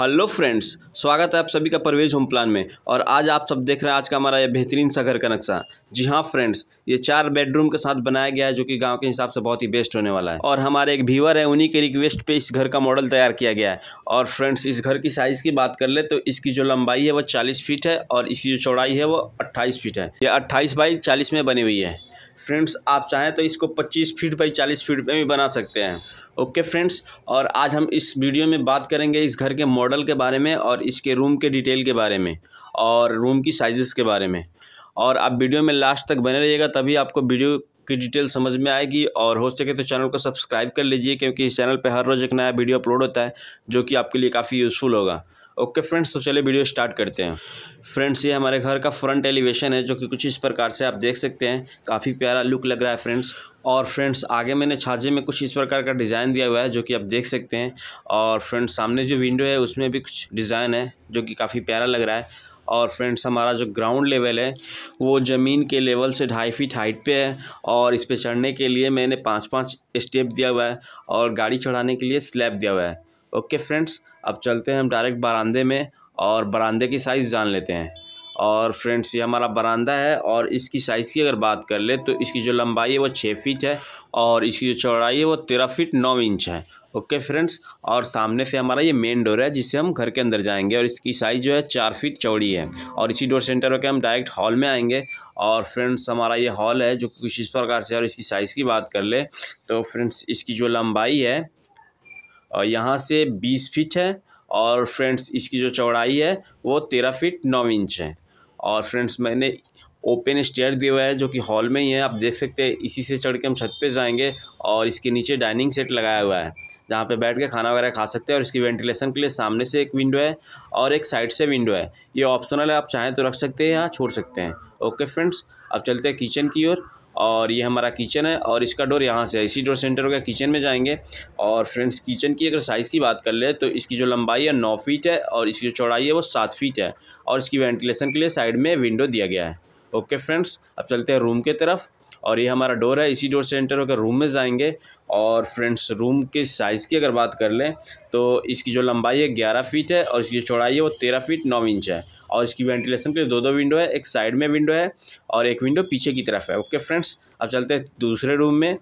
hello friends स्वागत है आप सभी का परवेज होम प्लान में और आज आप सब देख रहे हैं आज का हमारा यह बेहतरीन सा घर का नक्शा जी हाँ फ्रेंड्स ये चार बेडरूम के साथ बनाया गया है जो कि गांव के हिसाब से बहुत ही बेस्ट होने वाला है और हमारे एक व्यूअर है उन्हीं के रिक्वेस्ट पे इस घर का मॉडल तैयार किया गया है और फ्रेंड्स इस घर की साइज़ की बात कर ले तो इसकी जो लंबाई है वो चालीस फीट है और इसकी जो चौड़ाई है वो अट्ठाईस फीट है यह अट्ठाईस बाई चालीस में बनी हुई है फ्रेंड्स आप चाहें तो इसको पच्चीस फीट बाई चालीस फीट में भी बना सकते हैं ओके फ्रेंड्स और आज हम इस वीडियो में बात करेंगे इस घर के मॉडल के बारे में और इसके रूम के डिटेल के बारे में और रूम की साइज़ के बारे में और आप वीडियो में लास्ट तक बने रहिएगा तभी आपको वीडियो की डिटेल समझ में आएगी और हो सके तो चैनल को सब्सक्राइब कर लीजिए क्योंकि इस चैनल पर हर रोज़ एक नया वीडियो अपलोड होता है जो कि आपके लिए काफ़ी यूज़फुल होगा ओके फ्रेंड्स तो चलिए वीडियो स्टार्ट करते हैं फ्रेंड्स ये हमारे घर का फ्रंट एलिवेशन है जो कि कुछ इस प्रकार से आप देख सकते हैं काफ़ी प्यारा लुक लग रहा है फ्रेंड्स और फ्रेंड्स आगे मैंने छाजे में कुछ इस प्रकार का डिज़ाइन दिया हुआ है जो कि आप देख सकते हैं और फ्रेंड्स सामने जो विंडो है उसमें भी कुछ डिज़ाइन है जो कि काफ़ी प्यारा लग रहा है और फ्रेंड्स हमारा जो ग्राउंड लेवल है वो ज़मीन के लेवल से ढाई फीट हाइट पे है और इस पे चढ़ने के लिए मैंने पाँच पाँच स्टेप दिया हुआ है और गाड़ी चढ़ाने के लिए स्लैब दिया हुआ है ओके फ्रेंड्स अब चलते हैं हम डायरेक्ट बरामदे में और बरामदे की साइज़ जान लेते हैं और फ्रेंड्स ये हमारा बरामदा है और इसकी साइज़ की अगर बात कर ले तो इसकी जो लंबाई है वो छः फीट है और इसकी जो चौड़ाई है वो तेरह फीट नौ इंच है ओके फ्रेंड्स और सामने से हमारा ये मेन डोर है जिससे हम घर के अंदर जाएंगे और इसकी साइज़ जो है चार फीट चौड़ी है और इसी डोर सेंटर होकर हम डायरेक्ट हॉल में आएंगे और फ्रेंड्स हमारा ये हॉल है जो कुछ इस प्रकार से और इसकी साइज़ की बात कर ले तो फ्रेंड्स इसकी जो लंबाई है और यहाँ से बीस फीट है और फ्रेंड्स इसकी जो चौड़ाई है वो तेरह फीट नौ इंच है और फ्रेंड्स मैंने ओपन स्टेयर दिया हुआ है जो कि हॉल में ही है आप देख सकते हैं इसी से चढ़ के हम छत पे जाएंगे और इसके नीचे डाइनिंग सेट लगाया हुआ है जहाँ पे बैठ के खाना वगैरह खा सकते हैं और इसकी वेंटिलेशन के लिए सामने से एक विंडो है और एक साइड से विंडो है ये ऑप्शनल है आप चाहें तो रख सकते हैं या छोड़ सकते हैं ओके फ्रेंड्स अब चलते हैं किचन की ओर और ये हमारा किचन है और इसका डोर यहाँ से इसी डोर सेंटर हो गया किचन में जाएंगे और फ्रेंड्स किचन की अगर साइज़ की बात कर ले तो इसकी जो लंबाई है नौ फीट है और इसकी जो चौड़ाई है वो सात फीट है और इसकी वेंटिलेशन के लिए साइड में विंडो दिया गया है ओके फ्रेंड्स अब चलते हैं रूम के तरफ और ये हमारा डोर है इसी डोर से एंटर होकर रूम में जाएंगे और फ्रेंड्स रूम के साइज़ की अगर बात कर लें तो इसकी जो लंबाई है ग्यारह फीट है और इसकी चौड़ाई है वो तेरह फीट नौ इंच है और इसकी वेंटिलेशन के दो दो विंडो है एक साइड में विंडो है और एक विंडो पीछे की तरफ है ओके फ्रेंड्स अब चलते हैं दूसरे रूम में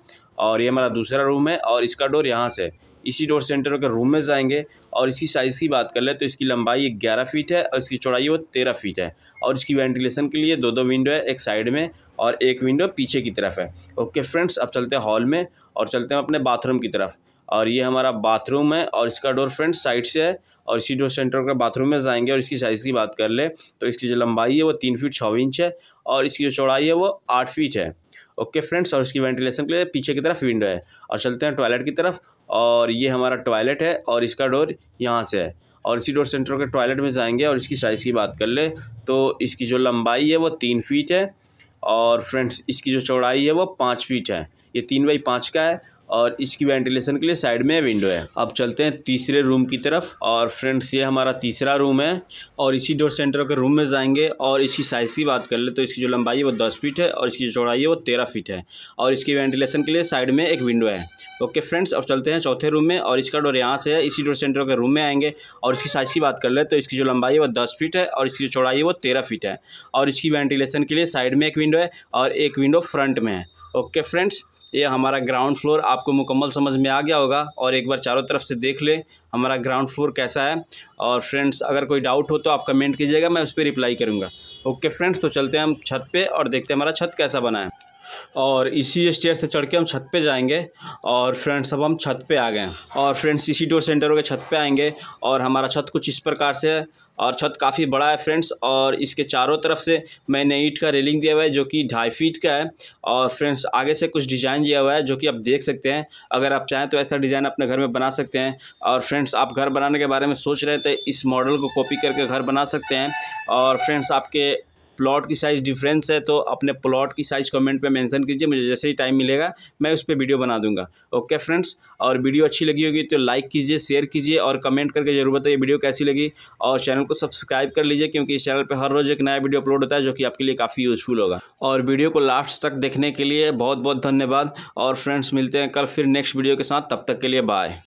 और ये हमारा दूसरा रूम है और इसका डोर यहाँ से इसी डोर सेंटर के रूम में जाएंगे और इसकी साइज़ की बात कर ले तो इसकी लंबाई ग्यारह फीट है और इसकी चौड़ाई वो तेरह फीट है और इसकी वेंटिलेशन के लिए दो दो विंडो है एक साइड में और एक विंडो पीछे की तरफ है ओके फ्रेंड्स अब चलते हैं हॉल में और चलते हैं अपने बाथरूम की तरफ और ये हमारा बाथरूम है और इसका डोर फ्रंट साइड से है और इसी डोर सेंटर का बाथरूम में जाएंगे और इसकी साइज़ की बात कर ले तो इसकी जो लंबाई है वो तीन फीट छः इंच है और इसकी जो चौड़ाई है वो आठ फीट है ओके फ्रेंड्स और इसकी वेंटिलेशन के लिए पीछे की तरफ विंडो है और चलते हैं टॉयलेट की तरफ और ये हमारा टॉयलेट है और इसका डोर यहाँ से है और इसी डोर सेंटर के टॉयलेट में जाएंगे और इसकी साइज़ की बात कर ले तो इसकी जो लंबाई है वो तीन फीट है और फ्रेंड्स इसकी जो चौड़ाई है वो पाँच फीट है ये तीन बाई पाँच का है और इसकी वेंटिलेशन के लिए साइड में विंडो है अब चलते हैं तीसरे रूम की तरफ और फ्रेंड्स ये हमारा तीसरा रूम है और इसी डोर सेंटर के रूम में जाएंगे और इसकी साइज़ की बात कर ले तो इसकी जो लंबाई है वो दस फीट है और इसकी जो चौड़ाई है वो तेरह फीट है और इसकी वेंटिलेशन के लिए साइड में एक विंडो है ओके फ्रेंड्स अब चलते हैं चौथे रूम में और इसका डोर यहाँ से है इसी डोर सेंटर के रूम में आएंगे और इसकी साइज़ की बात कर ले तो इसकी जो लंबाई है वो दस फीट है और इसकी चौड़ाई है वो तेरह फीट है और इसकी वेंटिलेशन के लिए साइड में एक विंडो है और एक विंडो फ्रंट में है ओके फ्रेंड्स ये हमारा ग्राउंड फ्लोर आपको मुकम्मल समझ में आ गया होगा और एक बार चारों तरफ से देख लें हमारा ग्राउंड फ्लोर कैसा है और फ्रेंड्स अगर कोई डाउट हो तो आप कमेंट कीजिएगा मैं उस पर रिप्लाई करूँगा ओके फ्रेंड्स तो चलते हैं हम छत पे और देखते हैं हमारा छत कैसा बना है और इसी स्टेयर से चढ़ के हम छत पे जाएंगे और फ्रेंड्स अब हम छत पे आ गए और फ्रेंड्स इसी डोर सेंटर के छत पे आएंगे और हमारा छत कुछ इस प्रकार से है और छत काफ़ी बड़ा है फ्रेंड्स और इसके चारों तरफ से मैंने ईट का रेलिंग दिया हुआ है जो कि ढाई फीट का है और फ्रेंड्स आगे से कुछ डिज़ाइन दिया हुआ है जो कि आप देख सकते हैं अगर आप चाहें तो ऐसा डिज़ाइन अपने घर में बना सकते हैं और फ्रेंड्स आप घर बनाने के बारे में सोच रहे थे तो इस मॉडल को कॉपी करके घर बना सकते हैं और फ्रेंड्स आपके प्लॉट की साइज़ डिफरेंस है तो अपने प्लॉट की साइज़ कमेंट पे मेंशन कीजिए मुझे जैसे ही टाइम मिलेगा मैं उस पर वीडियो बना दूंगा ओके फ्रेंड्स और वीडियो अच्छी लगी होगी तो लाइक कीजिए शेयर कीजिए और कमेंट करके जरूर बताइए वीडियो कैसी लगी और चैनल को सब्सक्राइब कर लीजिए क्योंकि इस चैनल पर हर रोज़ एक नया वीडियो अपलोड होता है जो कि आपके लिए काफ़ी यूज़फुल होगा और वीडियो को लास्ट तक देखने के लिए बहुत बहुत धन्यवाद और फ्रेंड्स मिलते हैं कल फिर नेक्स्ट वीडियो के साथ तब तक के लिए बाय